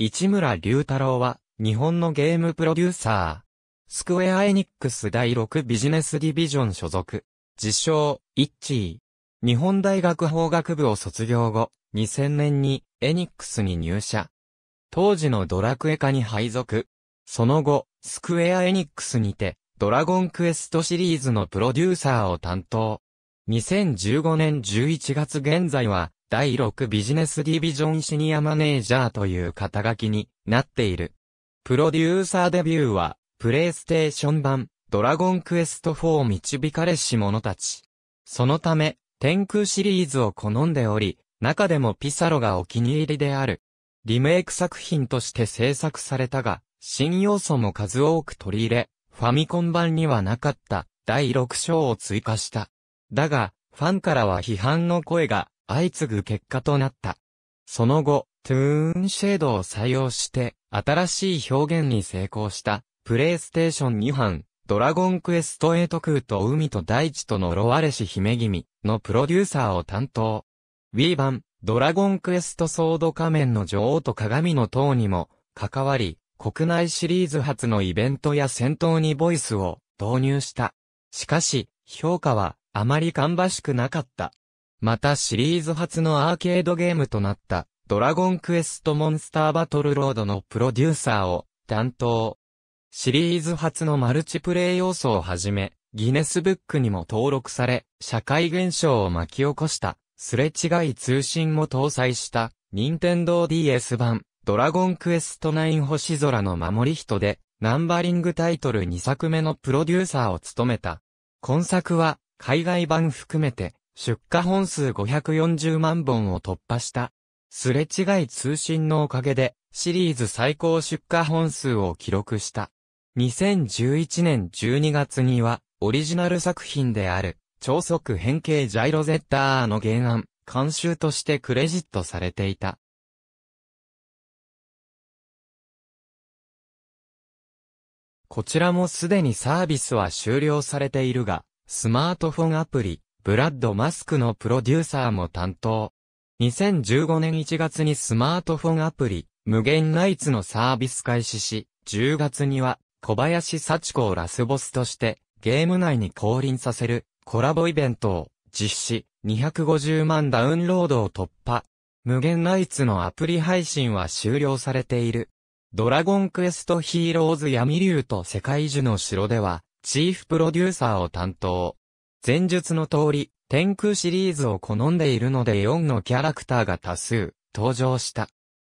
市村龍太郎は、日本のゲームプロデューサー。スクウェア・エニックス第6ビジネスディビジョン所属。自称、イッチー。日本大学法学部を卒業後、2000年にエニックスに入社。当時のドラクエ化に配属。その後、スクウェア・エニックスにて、ドラゴンクエストシリーズのプロデューサーを担当。2015年11月現在は、第6ビジネスディビジョンシニアマネージャーという肩書きになっている。プロデューサーデビューは、プレイステーション版、ドラゴンクエスト4導かれし者たち。そのため、天空シリーズを好んでおり、中でもピサロがお気に入りである。リメイク作品として制作されたが、新要素も数多く取り入れ、ファミコン版にはなかった第6章を追加した。だが、ファンからは批判の声が相次ぐ結果となった。その後、トゥーンシェードを採用して、新しい表現に成功した、プレイステーション2版、ドラゴンクエスト8空と海と大地とのロアレシ姫君のプロデューサーを担当。Wii 版、ドラゴンクエストソード仮面の女王と鏡の塔にも、関わり、国内シリーズ初のイベントや戦闘にボイスを導入した。しかし、評価はあまり芳しくなかった。またシリーズ初のアーケードゲームとなった、ドラゴンクエストモンスターバトルロードのプロデューサーを担当。シリーズ初のマルチプレイ要素をはじめ、ギネスブックにも登録され、社会現象を巻き起こした、すれ違い通信も搭載した、任天堂 DS 版、ドラゴンクエスト9星空の守り人で、ナンバリングタイトル2作目のプロデューサーを務めた。今作は、海外版含めて、出荷本数540万本を突破した。すれ違い通信のおかげで、シリーズ最高出荷本数を記録した。2011年12月には、オリジナル作品である、超速変形ジャイロゼッターの原案、監修としてクレジットされていた。こちらもすでにサービスは終了されているが、スマートフォンアプリ、ブラッド・マスクのプロデューサーも担当。2015年1月にスマートフォンアプリ、無限ナイツのサービス開始し、10月には小林幸子をラスボスとしてゲーム内に降臨させるコラボイベントを実施250万ダウンロードを突破。無限ナイツのアプリ配信は終了されている。ドラゴンクエストヒーローズ闇竜と世界樹の城ではチーフプロデューサーを担当。前述の通り、天空シリーズを好んでいるので4のキャラクターが多数登場した。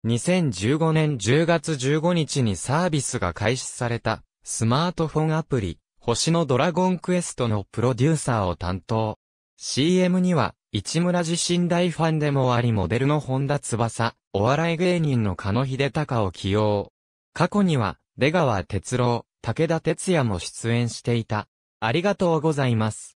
2015年10月15日にサービスが開始されたスマートフォンアプリ星のドラゴンクエストのプロデューサーを担当。CM には市村自身大ファンでもありモデルの本田翼、お笑い芸人の狩野秀隆を起用。過去には出川哲郎、武田哲也も出演していた。ありがとうございます。